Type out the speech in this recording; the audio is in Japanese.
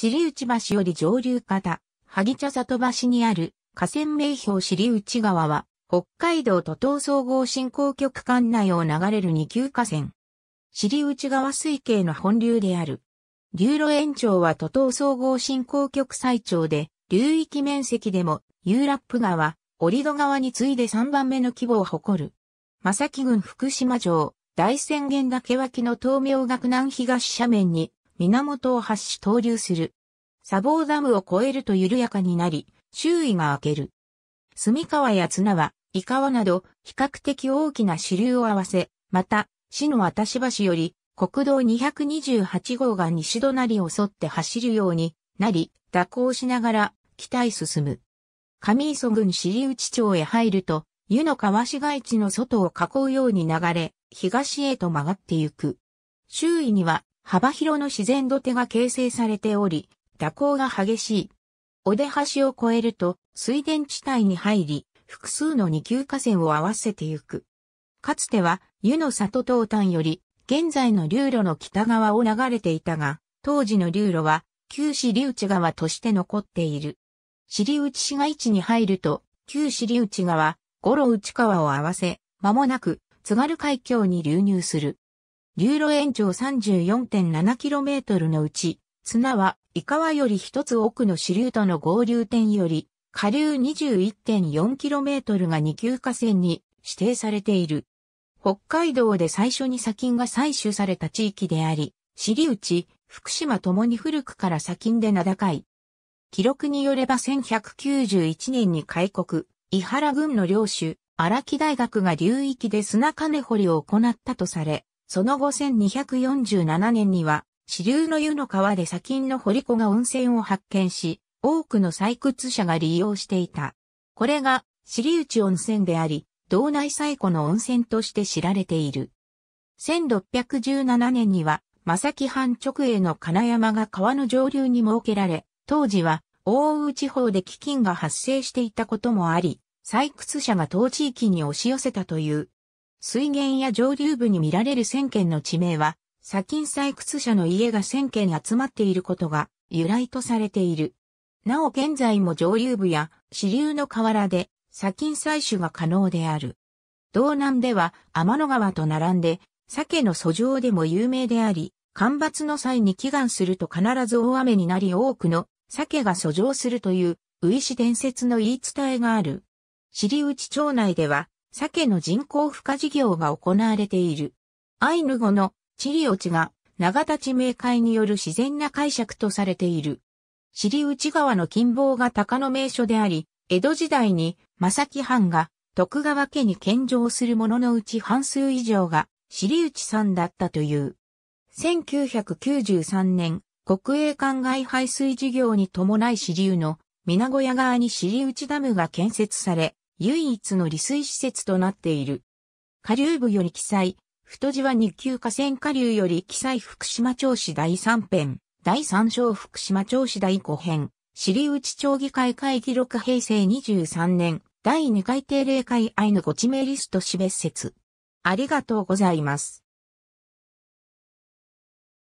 尻内橋より上流方、萩茶里橋にある河川名標尻内川は、北海道都東総合振興局管内を流れる二級河川。尻内川水系の本流である。流路延長は都東総合振興局最長で、流域面積でも、ユーラップ川、折戸川に次いで3番目の規模を誇る。正木郡福島城、大仙源岳脇の東明学南東斜面に、源を発し投流する。砂防ダムを越えると緩やかになり、周囲が開ける。隅川や綱は、伊川など、比較的大きな支流を合わせ、また、市の渡し橋より、国道228号が西隣を沿って走るようになり、蛇行しながら、北へ進む。上磯郡尻内町へ入ると、湯の川市街地の外を囲うように流れ、東へと曲がってゆく。周囲には幅広の自然土手が形成されており、蛇行が激しい。お出橋を越えると水田地帯に入り、複数の二級河川を合わせてゆく。かつては湯の里東端より現在の流路の北側を流れていたが、当時の流路は旧市流川として残っている。市流市街地に入ると、旧市流川、五路内川を合わせ、間もなく津軽海峡に流入する。流路延長 34.7km のうち、砂は、伊川より一つ奥の支流との合流点より、下流 21.4km が二級河川に指定されている。北海道で最初に砂金が採取された地域であり、知り内、福島ともに古くから砂金で名高い。記録によれば1191年に開国、伊原郡の領主、荒木大学が流域で砂金掘りを行ったとされ、その後1247年には、支流の湯の川で砂金の掘り子が温泉を発見し、多くの採掘者が利用していた。これが、尻内温泉であり、道内最古の温泉として知られている。1617年には、正木藩直営の金山が川の上流に設けられ、当時は大宇地方で飢饉が発生していたこともあり、採掘者が当地域に押し寄せたという水源や上流部に見られる1000軒の地名は、砂金採掘者の家が1000軒集まっていることが由来とされている。なお現在も上流部や支流の河原で砂金採取が可能である。道南では天の川と並んで、鮭の遡上でも有名であり、干ばつの際に祈願すると必ず大雨になり多くの鮭が遡上するという、ウイシ伝説の言い伝えがある。尻内町内では、鮭の人工孵化事業が行われている。アイヌ語のチリオチが長立ち明快による自然な解釈とされている。尻内川の近傍が鷹の名所であり、江戸時代に正木藩が徳川家に献上するもののうち半数以上が尻内さんだったという。1993年、国営灌外排水事業に伴い支流の皆小屋側に支流内ダムが建設され、唯一の利水施設となっている。下流部より記載、太地は日級河川下流より記載福島町市第3編、第3章福島町市第5編、尻内町議会会議録平成23年、第2回定例会愛のご地名リスト死別説。ありがとうございます。